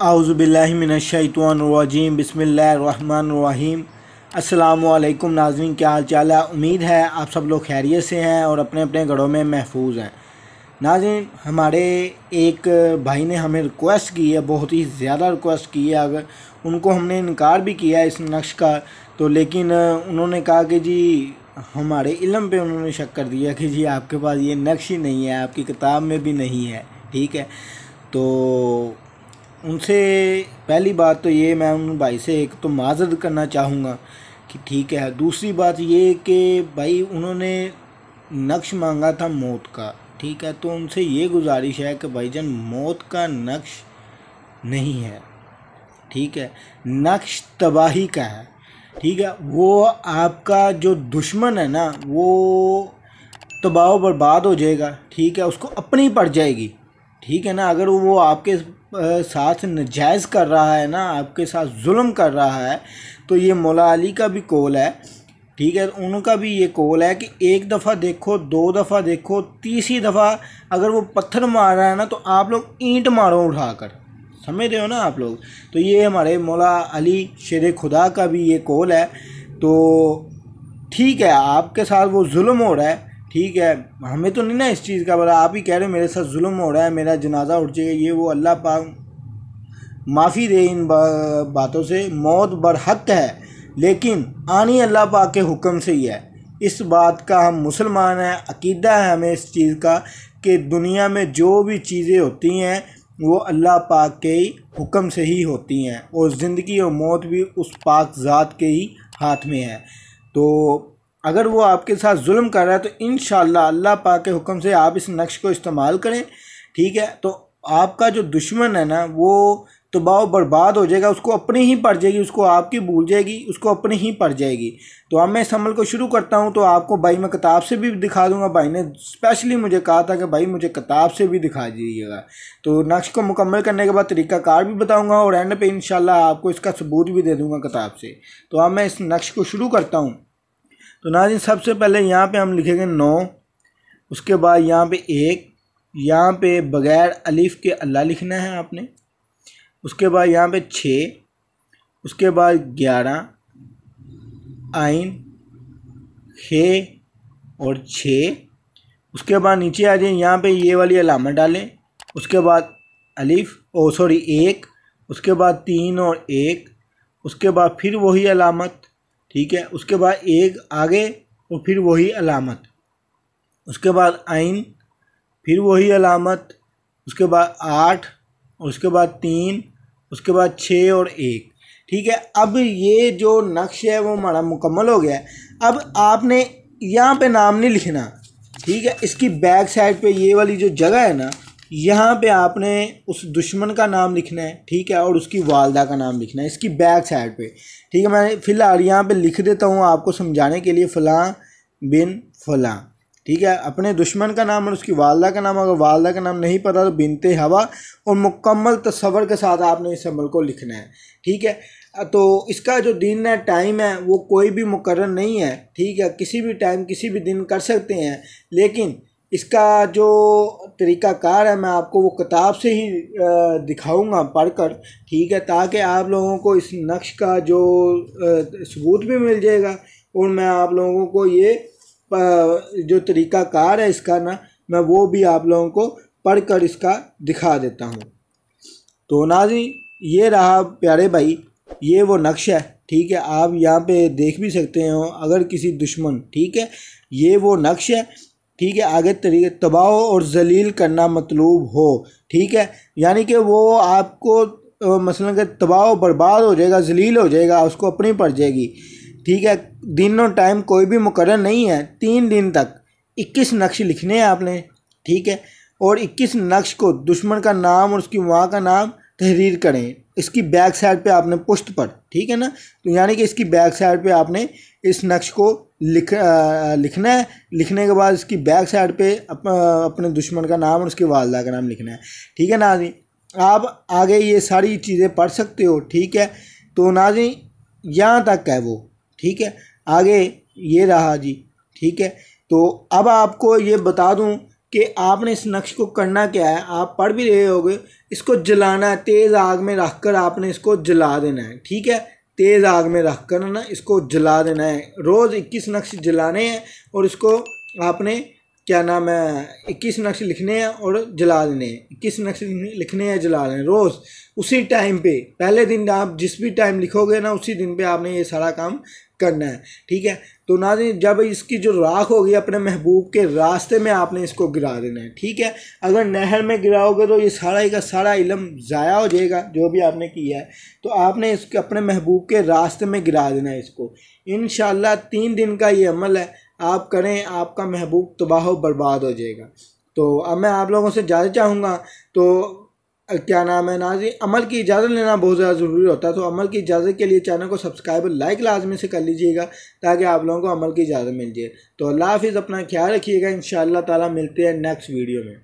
आउज़बिल्लिमिनशैतवाजीम बसमीम अल्लाम नाजरीन क्या हाल चाल है उम्मीद है आप सब लोग खैरियत से हैं और अपने अपने घरों में महफूज हैं नाज़िन हमारे एक भाई ने हमें रिक्वेस्ट की है बहुत ही ज़्यादा रिक्वेस्ट की है अगर उनको हमने इनकार भी किया है इस नक्श का तो लेकिन उन्होंने कहा कि जी हमारे इलम पे उन्होंने शक कर दिया कि जी आपके पास ये नक्श ही नहीं है आपकी किताब में भी नहीं है ठीक है तो उनसे पहली बात तो ये मैं उन भाई से एक तो माजद करना चाहूँगा कि ठीक है दूसरी बात ये कि भाई उन्होंने नक्श मांगा था मौत का ठीक है तो उनसे ये गुजारिश है कि भाई जान मौत का नक्श नहीं है ठीक है नक्श तबाही का है ठीक है वो आपका जो दुश्मन है ना वो तबाह बर्बाद हो जाएगा ठीक है उसको अपनी पड़ जाएगी ठीक है ना अगर वो आपके साथ नजायज़ कर रहा है ना आपके साथ जुल्म कर रहा है तो ये मौला अली का भी कौल है ठीक है उनका भी ये कौल है कि एक दफ़ा देखो दो दफ़ा देखो तीसरी दफ़ा अगर वो पत्थर मार रहा है ना तो आप लोग ईंट मारो उठा कर समझ रहे हो ना आप लोग तो ये हमारे मौला अली शेर खुदा का भी ये कौल है तो ठीक है आपके साथ वो जुल्म हो रहा है ठीक है हमें तो नहीं ना इस चीज़ का बोला आप ही कह रहे हो मेरे साथ जुल्म हो रहा है मेरा जनाजा उठ जाएगा ये वो अल्लाह पाक माफ़ी दे इन बा, बातों से मौत बरहक है लेकिन आनी अल्लाह पा के हुक्म से ही है इस बात का हम मुसलमान हैं अकीदा है हमें इस चीज़ का कि दुनिया में जो भी चीज़ें होती हैं वो अल्लाह पाक के ही हुक्म से ही होती हैं और ज़िंदगी और मौत भी उस पाक ज़ात के ही हाथ में है तो अगर वो आपके साथ जुल्म कर रहा है तो इन अल्लाह पा के हुक्म से आप इस नक्श को इस्तेमाल करें ठीक है तो आपका जो दुश्मन है ना वो तबाह बर्बाद हो जाएगा उसको अपनी ही पड़ जाएगी उसको आपकी भूल जाएगी उसको अपनी ही पड़ जाएगी तो अब मैं इस अमल को शुरू करता हूँ तो आपको भाई मैं किताब से भी दिखा दूँगा भाई ने स्पेशली मुझे कहा था कि भाई मुझे किताब से भी दिखा दीजिएगा तो नक्श को मुकम्मल करने के बाद तरीक़ाकार भी बताऊँगा और एंड पे इन आपको इसका सबूत भी दे दूँगा किताब से तो अब मैं इस नक्श को शुरू करता हूँ तो नाजिन सबसे पहले यहाँ पे हम लिखेंगे नौ उसके बाद यहाँ पे एक यहाँ पे बग़ैर अलिफ के अल्लाह लिखना है आपने उसके बाद यहाँ पे छः उसके बाद ग्यारह आइन खे और छः उसके बाद नीचे आ जाए यहाँ पे ये वाली अलामत डालें उसके बाद अलिफ ओ सॉरी एक उसके बाद तीन और एक उसके बाद फिर वही अलामत ठीक है उसके बाद एक आगे और फिर वही अलामत उसके बाद आइन फिर वही अलामत उसके बाद आठ और उसके बाद तीन उसके बाद छः और एक ठीक है अब ये जो नक्श है वो हमारा मुकम्मल हो गया है अब आपने यहाँ पे नाम नहीं लिखना ठीक है इसकी बैक साइड पे ये वाली जो जगह है ना यहाँ पे आपने उस दुश्मन का नाम लिखना है ठीक है और उसकी वालदा का नाम लिखना है इसकी बैक साइड पे ठीक है मैं फ़िलहाल यहाँ पे लिख देता हूँ आपको समझाने के लिए फ़लाँ बिन फ़लाँ ठीक है अपने दुश्मन का नाम और उसकी वालदा का नाम अगर वालदा का नाम नहीं पता तो बिनते हवा और मुकम्मल तस्वर के साथ आपने इस अमल को लिखना है ठीक है तो इसका जो दिन है टाइम है वो कोई भी मुकर नहीं है ठीक है किसी भी टाइम किसी भी दिन कर सकते हैं लेकिन इसका जो तरीक़ाकार है मैं आपको वो किताब से ही दिखाऊंगा पढ़कर ठीक है ताकि आप लोगों को इस नक्श का जो सबूत भी मिल जाएगा और मैं आप लोगों को ये जो तरीक़ाकार है इसका ना मैं वो भी आप लोगों को पढ़कर इसका दिखा देता हूँ तो नाजी ये रहा प्यारे भाई ये वो नक्श है ठीक है आप यहाँ पे देख भी सकते हो अगर किसी दुश्मन ठीक है ये वो नक्श है ठीक है आगे तरीके तबाह और जलील करना मतलूब हो ठीक है यानी कि वो आपको मसलन के तबाह बर्बाद हो जाएगा जलील हो जाएगा उसको अपनी पड़ जाएगी ठीक है दिन और टाइम कोई भी मुकर नहीं है तीन दिन तक इक्कीस नक्श लिखने हैं आपने ठीक है और इक्कीस नक्श को दुश्मन का नाम और उसकी माँ का नाम तहरीर करें इसकी बैक साइड पे आपने पुश्त पर ठीक है ना तो यानी कि इसकी बैक साइड पे आपने इस नक्श को लिख आ, लिखना है लिखने के बाद इसकी बैक साइड पे अप, अपने दुश्मन का नाम और उसके वालदा का नाम लिखना है ठीक है नाजी आप आगे ये सारी चीज़ें पढ़ सकते हो ठीक है तो नाजी यहाँ तक है वो ठीक है आगे ये रहा जी ठीक है तो अब आपको ये बता दूँ कि आपने इस नक्श को करना क्या है आप पढ़ भी रहे होगे इसको जलाना है तेज़ आग में रख कर आपने इसको जला देना है ठीक है तेज़ आग में रख कर ना इसको जला देना है रोज़ इक्कीस नक्श जलाने हैं और इसको आपने क्या नाम है इक्कीस नक्श लिखने हैं और जला देने हैं इक्कीस नक्श लिखने हैं जला देने रोज़ उसी टाइम पे पहले दिन आप जिस भी टाइम लिखोगे ना उसी दिन पे आपने ये सारा काम करना है ठीक है तो ना जब इसकी जो राख होगी अपने महबूब के रास्ते में आपने इसको गिरा देना है ठीक है अगर नहर में गिराओगे तो ये सारा ही का सारा इलम ज़ाया हो जाएगा जो भी आपने किया है तो आपने इसके अपने महबूब के रास्ते में गिरा देना है इसको इन तीन दिन का ये अमल है आप करें आपका महबूब तबाह बर्बाद हो जाएगा तो अब मैं आप लोगों से ज़्यादा चाहूँगा तो क्या नाम है नाजी अमल की इजाज़त लेना बहुत ज़्यादा ज़रूरी होता है तो अमल की इजाज़त के लिए चैनल को सब्सक्राइब और लाइक लाजमी से कर लीजिएगा ताकि आप लोगों को अमल की इजाज़त मिल जाए तो अल्लाह हाफिज़ अपना ख्याल रखिएगा इन ताला मिलते हैं नेक्स्ट वीडियो में